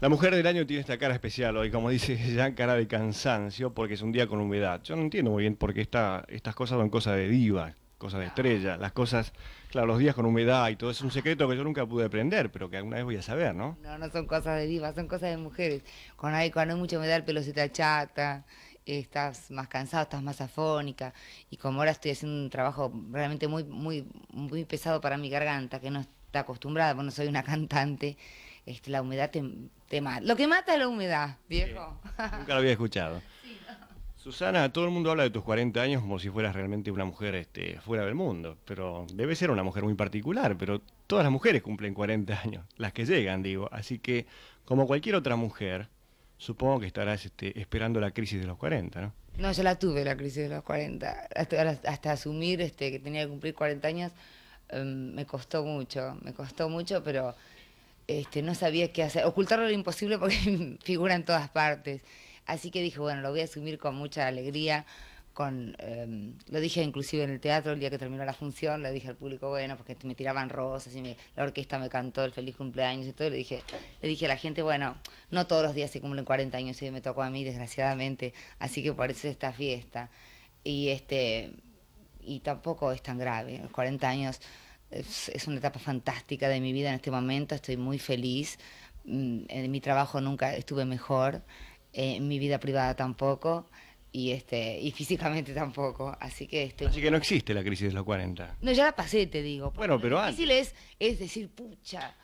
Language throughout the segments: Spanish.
La mujer del año tiene esta cara especial hoy, como dice ya cara de cansancio, porque es un día con humedad. Yo no entiendo muy bien por qué estas cosas son cosas de diva, cosas de estrella, las cosas, claro, los días con humedad y todo es un secreto que yo nunca pude aprender, pero que alguna vez voy a saber, ¿no? No, no son cosas de diva, son cosas de mujeres. Cuando hay, cuando hay mucha humedad, el pelo se estás más cansado, estás más afónica. Y como ahora estoy haciendo un trabajo realmente muy, muy, muy pesado para mi garganta, que no está acostumbrada, porque no soy una cantante. Este, la humedad te, mata. Lo que mata es la humedad, viejo. nunca lo había escuchado. Susana, todo el mundo habla de tus 40 años como si fueras realmente una mujer este, fuera del mundo, pero debe ser una mujer muy particular, pero todas las mujeres cumplen 40 años, las que llegan, digo. Así que, como cualquier otra mujer, supongo que estarás este, esperando la crisis de los 40, ¿no? No, yo la tuve la crisis de los 40. Hasta, asumir este, que tenía que cumplir 40 años em, me costó mucho, me costó mucho, pero este, no sabía qué hacer. Ocultarlo lo imposible porque figura en todas partes. Así que dije, bueno, lo voy a asumir con mucha alegría. Con, em, lo dije inclusive en el teatro, el día que terminó la función, le dije al público, bueno, porque me tiraban rosas y la orquesta me cantó el feliz cumpleaños y todo, le dije, le dije a la gente, bueno, no todos los días se cumplen 40 años y me tocó a mí, desgraciadamente, así que por eso es esta fiesta. Y este y tampoco es tan grave, los 40 años es, una etapa fantástica de mi vida en este momento, estoy muy feliz, mm, en mi trabajo nunca estuve mejor, eh, en mi vida privada tampoco y este y físicamente tampoco así que estoy que no existe la crisis de los 40 no ya la pasé te digo bueno pero es es decir pucha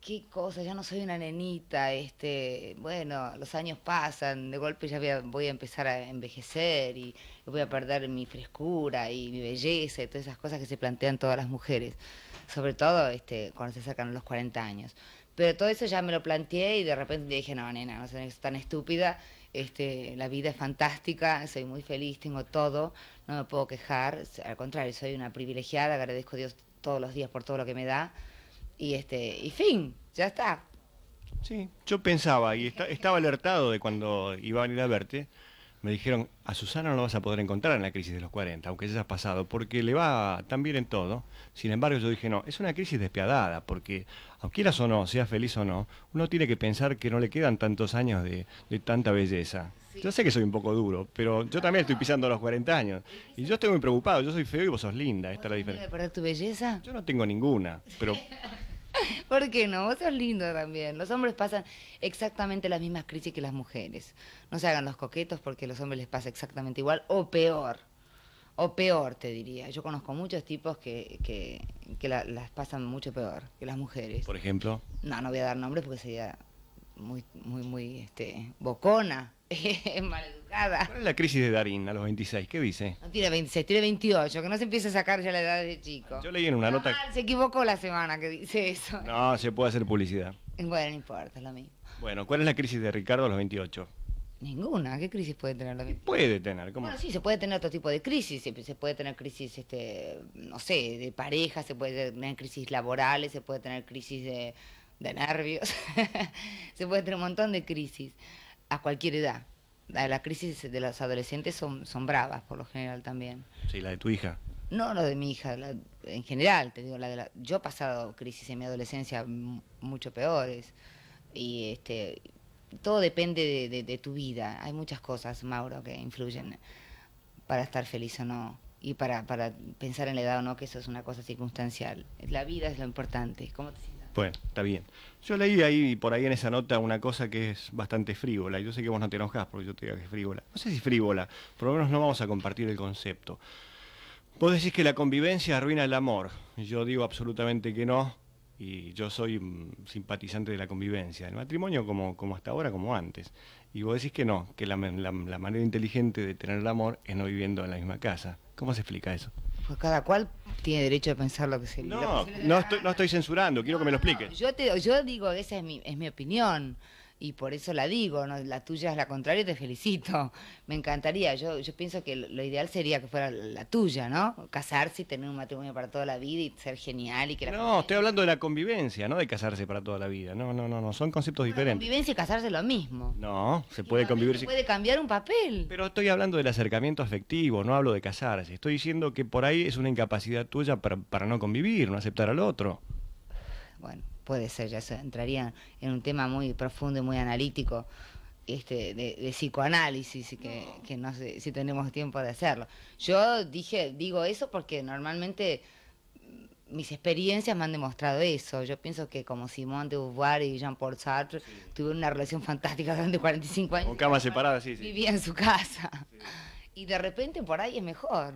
qué cosa, ya no soy una nenita, este, bueno, los años pasan, de golpe ya voy a, empezar a envejecer y voy a perder mi frescura y mi belleza y todas esas cosas que se plantean todas las mujeres, sobre todo este, cuando se acercan los 40 años. Pero todo eso ya me lo planteé y de repente dije, no, nena, no seas tan estúpida, este, la vida es fantástica, soy muy feliz, tengo todo, no me puedo quejar, al contrario, soy una privilegiada, agradezco a Dios todos los días por todo lo que me da y este y fin, ya está. Sí, yo pensaba y estaba alertado de cuando iba a venir a verte, me dijeron, a Susana no lo vas a poder encontrar en la crisis de los 40, aunque ya ha pasado, porque le va tan bien en todo. Sin embargo, yo dije, no, es una crisis despiadada, porque aunque quieras o no, seas feliz o no, uno tiene que pensar que no le quedan tantos años de, tanta belleza. Yo sé que soy un poco duro, pero yo también estoy pisando los 40 años. Y yo estoy muy preocupado, yo soy feo y vos sos linda, esta es la diferencia. ¿Puedes perder tu belleza? Yo no tengo ninguna, pero... ¿Por qué no? Vos sos lindo también. Los hombres pasan exactamente las mismas crisis que las mujeres. No se hagan los coquetos porque a los hombres les pasa exactamente igual o peor. O peor, te diría. Yo conozco muchos tipos que, que, que las pasan mucho peor que las mujeres. ¿Por ejemplo? No, no voy a dar nombres porque sería muy, muy, muy este, bocona, maleducada. ¿Cuál es la crisis de Darín a los 26? ¿Qué dice? No tiene 26, tiene 28, que no se empiece a sacar ya la edad de chico. Yo leí en una nota... se equivocó la semana que dice eso. No, se puede hacer publicidad. Bueno, no importa, es lo mismo. Bueno, ¿cuál es la crisis de Ricardo a los 28? Ninguna, ¿qué crisis puede tener la Puede tener, ¿cómo? Bueno, sí, se puede tener otro tipo de crisis, se, se, puede tener crisis, este, no sé, de pareja, se puede tener crisis laborales, se puede tener crisis de, de nervios, se puede tener un montón de crisis a cualquier edad. Las crisis de los adolescentes son, son bravas por lo general también. Sí, la de tu hija. No, la de mi hija, en general, te digo, la de yo he pasado crisis en mi adolescencia mucho peores. Y este, todo depende de, tu vida. Hay muchas cosas, Mauro, que influyen para estar feliz o no y para, para pensar en la edad o no, que eso es una cosa circunstancial. La vida es lo importante. ¿Cómo te bueno, está bien. Yo leí ahí por ahí en esa nota una cosa que es bastante frívola. Yo sé que vos no te enojás porque yo te digo que es frívola. No sé si frívola, por lo menos no vamos a compartir el concepto. Vos decís que la convivencia arruina el amor. Yo digo absolutamente que no. Y yo soy mm, simpatizante de la convivencia. El matrimonio como, como hasta ahora, como antes. Y vos decís que no, que la manera inteligente de tener el amor es no viviendo en la misma casa. ¿Cómo se explica eso? Pues cada cual tiene derecho a pensar lo que se No, no, estoy, no estoy censurando, quiero que me lo expliques. yo, te, yo digo, esa es mi, es mi opinión y por eso la digo, ¿no? la tuya es la contraria, te felicito, me encantaría, yo, yo pienso que lo ideal sería que fuera la tuya, ¿no? Casarse y tener un matrimonio para toda la vida y ser genial y que la No, estoy hablando de la convivencia, no de casarse para toda la vida, no, no, no, no. son conceptos diferentes. Convivencia y casarse es lo mismo. No, se puede convivir. Se puede cambiar un papel. Pero estoy hablando del acercamiento afectivo, no hablo de casarse, estoy diciendo que por ahí es una incapacidad tuya para no convivir, no aceptar al otro. Bueno, puede ser, ya eso entraría en un tema muy profundo y muy analítico este, de, psicoanálisis y que, no sé si tenemos tiempo de hacerlo. Yo dije, digo eso porque normalmente mis experiencias me han demostrado eso. Yo pienso que como Simón de Beauvoir y Jean-Paul Sartre tuvieron una relación fantástica durante 45 años. Con camas separadas, sí, sí. Vivía en su casa. Y de repente por ahí es mejor.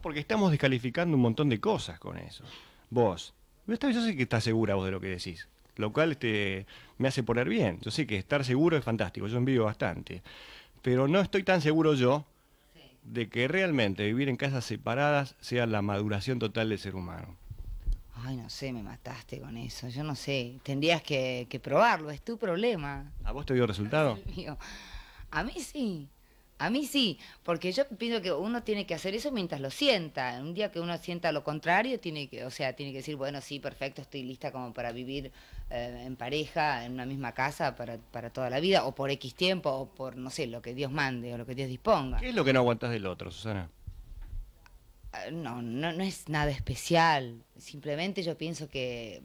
porque estamos descalificando un montón de cosas con eso. Vos, yo sé que estás segura vos de lo que decís, lo cual este, me hace poner bien. Yo sé que estar seguro es fantástico, yo envío bastante. Pero no estoy tan seguro yo de que realmente vivir en casas separadas sea la maduración total del ser humano. Ay, no sé, me mataste con eso. Yo no sé. Tendrías que, que probarlo, es tu problema. ¿A vos te dio resultado? A mí sí. A mí sí, porque yo pienso que uno tiene que hacer eso mientras lo sienta. Un día que uno sienta lo contrario, tiene que, o sea, tiene que decir, bueno, sí, perfecto, estoy lista como para vivir eh, en pareja, en una misma casa para, para, toda la vida, o por X tiempo, o por, no sé, lo que Dios mande, o lo que Dios disponga. ¿Qué es lo que no aguantas del otro, Susana? Ah, no, no, no es nada especial. Simplemente yo pienso que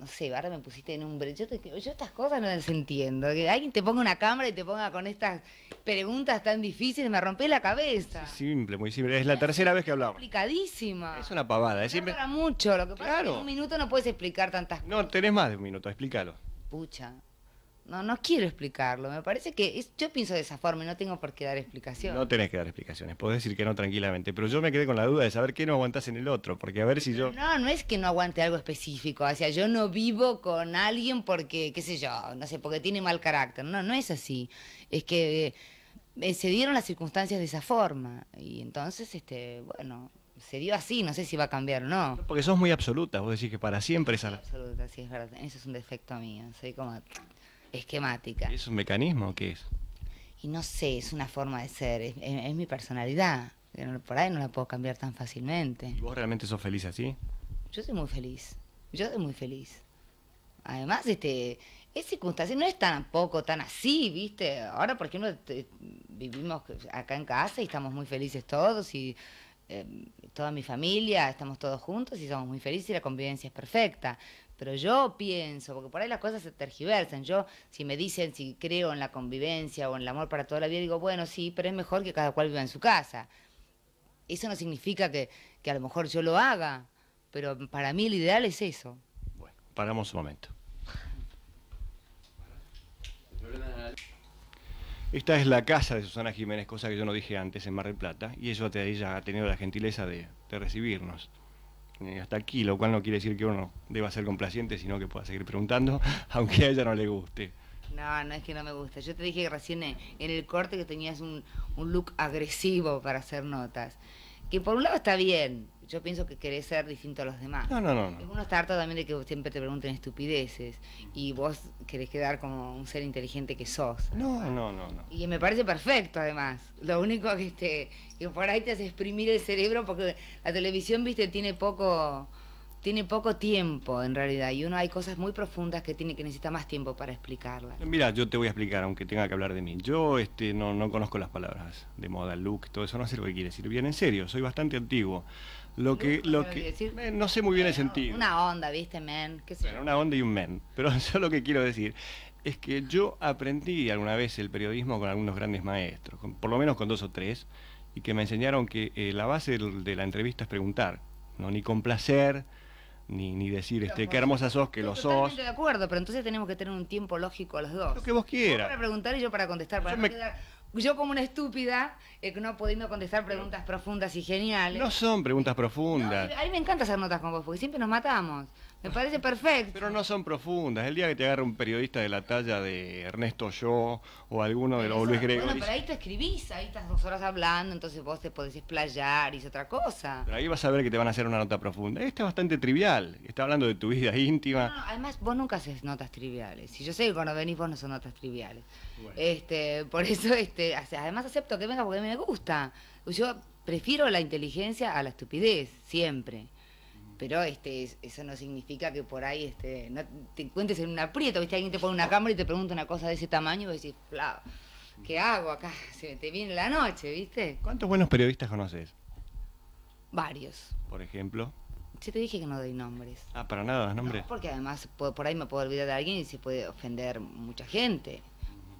no sé, Barra, me pusiste en un brete Yo, yo, estas cosas no las entiendo. Que alguien te ponga una cámara y te ponga con estas preguntas tan difíciles, me rompe la cabeza. Simple, muy simple. Es la tercera vez que hablamos. Explicadísima. Es una pavada. Es siempre... mucho. Lo que pasa en un minuto no puedes explicar tantas cosas. No, tenés más de un minuto, explícalo. Pucha. No, no quiero explicarlo. Me parece que yo pienso de esa forma y no tengo por qué dar explicaciones. No tenés que dar explicaciones. Podés decir que no tranquilamente. Pero yo me quedé con la duda de saber qué no aguantás en el otro. Porque a ver si yo. No, no es que no aguante algo específico. O sea, yo no vivo con alguien porque, qué sé yo, no sé, porque tiene mal carácter. No, no es así. Es que eh, eh, se dieron las circunstancias de esa forma. Y entonces, este, bueno, se dio así, no sé si va a cambiar o no. Porque sos muy absoluta, vos decís que para siempre es... Absoluta, sí, es verdad. Eso es un defecto mío. Soy como esquemática. ¿Es un mecanismo o qué es? Y no sé, es una forma de ser, es, mi personalidad. Por ahí no la puedo cambiar tan fácilmente. ¿Y vos realmente sos feliz así? Yo soy muy feliz. Yo soy muy feliz. Además, este, es circunstancia, no es tan poco, tan así, ¿viste? Ahora, por ejemplo, vivimos acá en casa y estamos muy felices todos y eh, toda mi familia, estamos todos juntos y somos muy felices y la convivencia es perfecta pero yo pienso, porque por ahí las cosas se tergiversan. Yo, si me dicen si creo en la convivencia o en el amor para toda la vida, digo, bueno, sí, pero es mejor que cada cual viva en su casa. Eso no significa que, a lo mejor yo lo haga, pero para mí el ideal es eso. Bueno, paramos un momento. Esta es la casa de Susana Jiménez, cosa que yo no dije antes en Mar del Plata, y ella, ella ha tenido la gentileza de recibirnos. Eh, hasta aquí, lo cual no quiere decir que uno deba ser complaciente, sino que pueda seguir preguntando, aunque a ella no le guste. No, no es que no me guste, Yo te dije recién eh, en el corte que tenías un, un look agresivo para hacer notas. Que por un lado está bien, yo pienso que querés ser distinto a los demás. No, no, no. Uno está harto también de que siempre te pregunten estupideces y vos querés quedar como un ser inteligente que sos. No, no, no, Y me parece perfecto además. Lo único que, este, que por ahí te hace exprimir el cerebro porque la televisión, viste, tiene poco tiene poco tiempo en realidad y uno hay cosas muy profundas que tiene que necesita más tiempo para explicarlas. Mira, yo te voy a explicar aunque tenga que hablar de mí. Yo este no, no conozco las palabras de moda, look, todo eso no sé lo que quiere decir. Bien, en serio, soy bastante antiguo. Lo que, lo que, no sé muy bien el sentido. Una onda, viste, men. Bueno, una onda y un men. Pero yo lo que quiero decir es que yo aprendí alguna vez el periodismo con algunos grandes maestros, por lo menos con dos o tres, y que me enseñaron que eh, la base de la entrevista es preguntar, no ni complacer, ni, ni decir este qué hermosa sos que lo sos. de acuerdo, pero entonces tenemos que tener un tiempo lógico a los dos. Lo que vos quieras. para preguntar y yo para contestar, para yo yo como una estúpida, eh, no pudiendo contestar preguntas profundas y geniales. No son preguntas profundas. a mí me encanta hacer notas con vos, porque siempre nos matamos. Me parece perfecto. Pero no son profundas. El día que te agarra un periodista de la talla de Ernesto Yo o alguno de los Luis Gregorio. Bueno, pero ahí te escribís, ahí estás dos horas hablando, entonces vos te podés explayar y es otra cosa. Pero ahí vas a ver que te van a hacer una nota profunda. Este es bastante trivial. Está hablando de tu vida íntima. No, además, vos nunca haces notas triviales. Y yo sé que cuando venís vos no son notas triviales. Este, por eso, este, además acepto que venga porque a me gusta. Yo prefiero la inteligencia a la estupidez, siempre pero este eso no significa que por ahí este te encuentres en un aprieto viste alguien te pone una cámara y te pregunta una cosa de ese tamaño y decís qué hago acá se me te viene la noche viste cuántos buenos periodistas conoces varios por ejemplo yo te dije que no doy nombres. Ah, para nada, los nombres. porque además por ahí me puedo olvidar de alguien y se puede ofender mucha gente.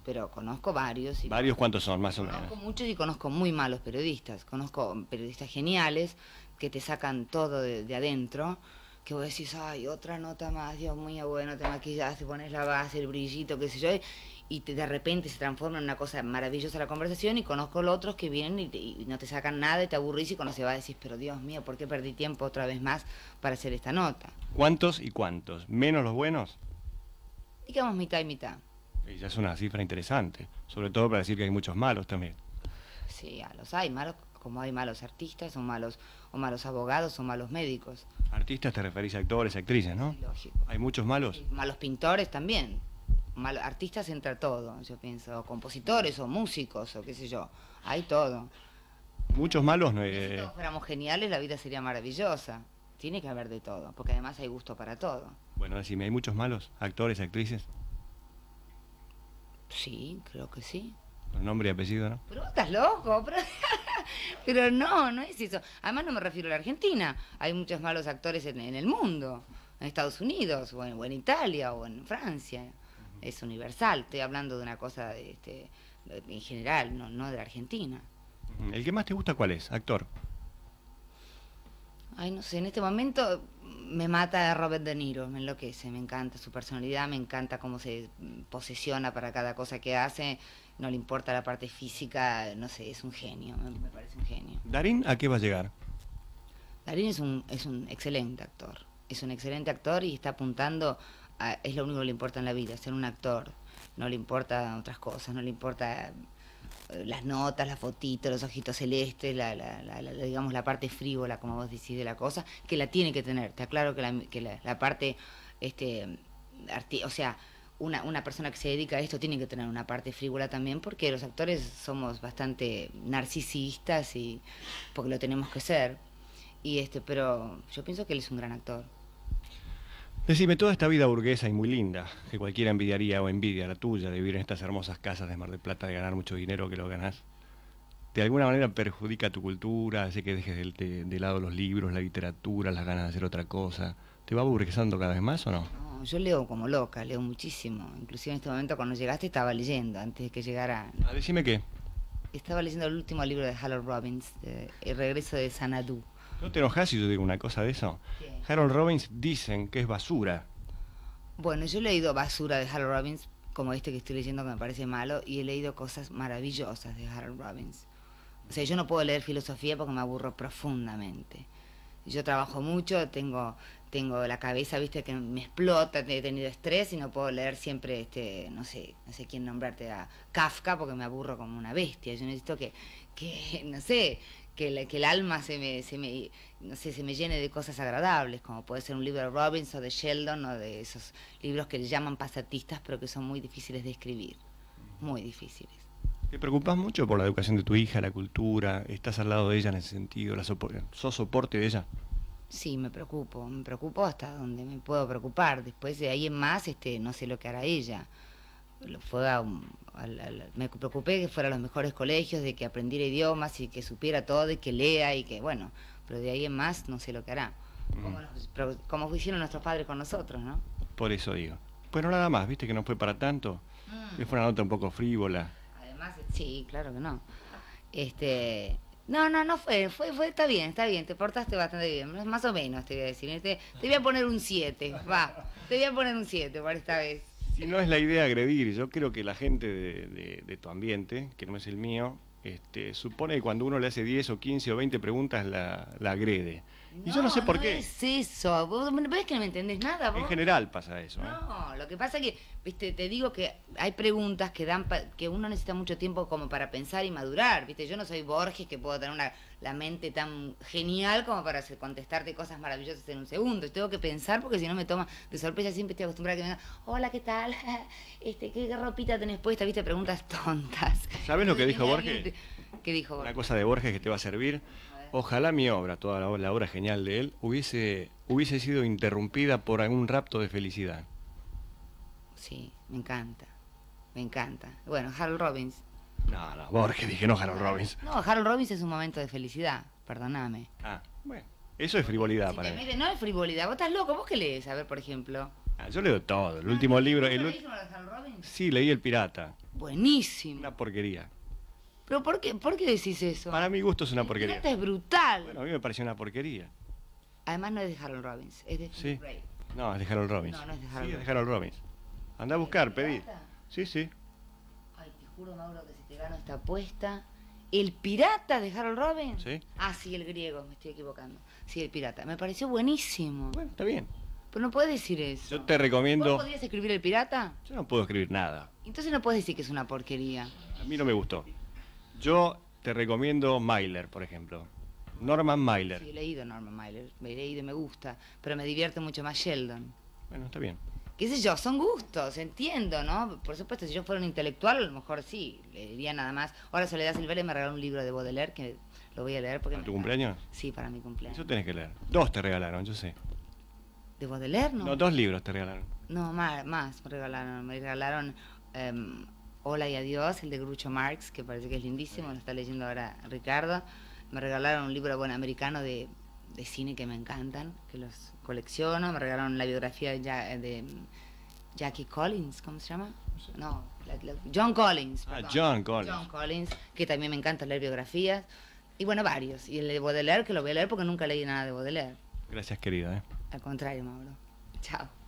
Pero conozco varios. Y ¿Varios cuántos son, más o menos? Conozco muchos y conozco muy malos periodistas. Conozco periodistas geniales que te sacan todo de, adentro, que vos decís, ay, otra nota más, Dios mío, bueno, te maquillas, te pones la base, el brillito, qué sé yo, y de repente se transforma en una cosa maravillosa la conversación y conozco los otros que vienen y, no te sacan nada y te aburrís y cuando se va decís, pero Dios mío, ¿por qué perdí tiempo otra vez más para hacer esta nota? ¿Cuántos y cuántos? ¿Menos los buenos? Digamos mitad y mitad. Y ya es una cifra interesante, sobre todo para decir que hay muchos malos también. Sí, a los hay, malos como hay malos artistas o malos, o malos abogados o malos médicos. Artistas te referís a actores, actrices, ¿no? Lógico. ¿Hay muchos malos? malos pintores también. artistas entra todo, yo pienso, o compositores o músicos o qué sé yo, hay todo. Muchos malos no Si todos fuéramos geniales, la vida sería maravillosa. Tiene que haber de todo, porque además hay gusto para todo. Bueno, decime, ¿hay muchos malos actores, actrices? Sí, creo que sí. Con nombre y apellido, ¿no? Pero estás loco, pero... Pero no, no es eso. Además no me refiero a la Argentina. Hay muchos malos actores en, el mundo, en Estados Unidos, o en, Italia, o en Francia. Es universal. Estoy hablando de una cosa de, este, en general, no, no de la Argentina. ¿El que más te gusta cuál es, actor? Ay, no sé, en este momento me mata Robert De Niro, me enloquece, me encanta su personalidad, me encanta cómo se posiciona para cada cosa que hace, no le importa la parte física, no sé, es un genio, me parece un genio. Darín, ¿a qué va a llegar? Darín es un, es un excelente actor, es un excelente actor y está apuntando, es lo único que le importa en la vida, ser un actor, no le importa otras cosas, no le importa las notas, las fotitos, los ojitos celestes, la, digamos la parte frívola, como vos decís, de la cosa, que la tiene que tener. te aclaro que la, que parte, este, o sea, una, una, persona que se dedica a esto tiene que tener una parte frívola también, porque los actores somos bastante narcisistas y porque lo tenemos que ser. Y este, pero yo pienso que él es un gran actor. Decime, toda esta vida burguesa y muy linda, que cualquiera envidiaría o envidia la tuya de vivir en estas hermosas casas de Mar del Plata, de ganar mucho dinero que lo ganás, de alguna manera perjudica tu cultura, hace que dejes de, lado los libros, la literatura, las ganas de hacer otra cosa. ¿Te va burguesando cada vez más o no? No, yo leo como loca, leo muchísimo. Inclusive en este momento cuando llegaste estaba leyendo, antes de que llegara... Ah, decime qué. Estaba leyendo el último libro de Harold Robbins, eh, El regreso de Sanadu. ¿No te enojas si yo digo una cosa de eso? Harold Robbins dicen que es basura. Bueno, yo he leído basura de Harold Robbins, como este que estoy leyendo que me parece malo, y he leído cosas maravillosas de Harold Robbins. O sea, yo no puedo leer filosofía porque me aburro profundamente. Yo trabajo mucho, tengo, tengo la cabeza, viste, que me explota, he tenido estrés y no puedo leer siempre, este, no sé, no sé quién nombrarte a Kafka porque me aburro como una bestia. Yo necesito que, que no sé, que, el, alma se me, se me, no sé, se me llene de cosas agradables, como puede ser un libro de Robbins o de Sheldon o de esos libros que le llaman pasatistas, pero que son muy difíciles de escribir, muy difíciles. ¿Te preocupas mucho por la educación de tu hija, la cultura? ¿Estás al lado de ella en ese sentido? La ¿Sos soporte de ella? Sí, me preocupo, me preocupo hasta donde me puedo preocupar. Después de ahí en más, este, no sé lo que hará ella fue me preocupé que fuera a los mejores colegios, de que aprendiera idiomas y que supiera todo y que lea y que, bueno, pero de ahí en más no sé lo que hará. Mm. Como, como hicieron nuestros padres con nosotros, ¿no? Por eso digo. Bueno, nada más, viste que no fue para tanto. Fue mm. una nota un poco frívola. Además, sí, claro que no. Este, no, no, no fue, fue, fue, está bien, está bien, te portaste bastante bien, más o menos te voy a decir. Te, voy a poner un 7, va, te voy a poner un 7 por esta vez. Y no es la idea agredir. Yo creo que la gente de, tu ambiente, que no es el mío, este, supone que cuando uno le hace 10 o 15 o 20 preguntas la agrede y yo no sé por qué. es eso. Vos ves que no me entendés nada. En general pasa eso. ¿eh? No, lo que pasa es que, viste, te digo que hay preguntas que dan que uno necesita mucho tiempo como para pensar y madurar. Viste, yo no soy Borges que puedo tener una, la mente tan genial como para contestarte cosas maravillosas en un segundo. Yo tengo que pensar porque si no me toma de sorpresa. Siempre estoy acostumbrada a que me digan, hola, ¿qué tal? Este, ¿Qué ropita tenés puesta? Viste, preguntas tontas. ¿Sabes lo que dijo Borges? ¿Qué dijo Borges? Una cosa de Borges que te va a servir Ojalá mi obra, toda la, obra genial de él, hubiese, hubiese sido interrumpida por algún rapto de felicidad. Sí, me encanta. Me encanta. Bueno, Harold Robbins. No, no, Borges, dije no Harold Robbins. No, Harold Robbins es un momento de felicidad, perdóname. Ah, bueno. Eso es frivolidad para mí. No es frivolidad, vos estás loco, vos qué lees, a ver, por ejemplo. Ah, yo leo todo, el último libro... El... de Harold Robbins? Sí, leí El Pirata. Buenísimo. Una porquería. ¿Pero por qué, por qué decís eso? Para mi gusto es una porquería. pirata es brutal. Bueno, a mí me pareció una porquería. Además no es de Harold Robbins, es de sí. Ray. No, es de Harold Robbins. No, no es de Harold, Robbins. Es de Harold Robbins. Andá a buscar, pedí. Sí, sí. Ay, te juro, Mauro, que si te gano esta apuesta... ¿El pirata de Harold Robbins? Sí. Ah, sí, el griego, me estoy equivocando. Sí, el pirata. Me pareció buenísimo. Bueno, está bien. Pero no puedes decir eso. Yo te recomiendo... ¿Vos podías escribir el pirata? Yo no puedo escribir nada. Entonces no puedes decir que es una porquería. A mí no me gustó. Yo te recomiendo Myler, por ejemplo. Norman Myler. Sí, he leído Norman Myler, me he leído, me gusta, pero me divierte mucho más Sheldon. Bueno, está bien. ¿Qué sé yo? Son gustos, entiendo, ¿no? Por supuesto, si yo fuera un intelectual, a lo mejor sí, leería nada más. Ahora Soledad Silveria me regaló un libro de Baudelaire que lo voy a leer porque... ¿Para tu cumpleaños? Sí, para mi cumpleaños. Eso tenés que leer. Dos te regalaron, yo sé. ¿De Baudelaire, no? dos libros te regalaron. No, más, más me regalaron. Me regalaron... Em, Hola y Adiós, el de Grucho Marx, que parece que es lindísimo, lo está leyendo ahora Ricardo. Me regalaron un libro bueno, americano de, de cine que me encantan, que los colecciono. Me regalaron la biografía de, eh, de mm, Jackie Collins, ¿cómo se llama? No, John Collins. Ah, John Collins. John Collins, que también me encanta leer biografías. Y bueno, varios. Y el de Baudelaire, que lo voy a leer porque nunca leí nada de Baudelaire. Gracias, querida. ¿eh? Al contrario, Mauro. Chao.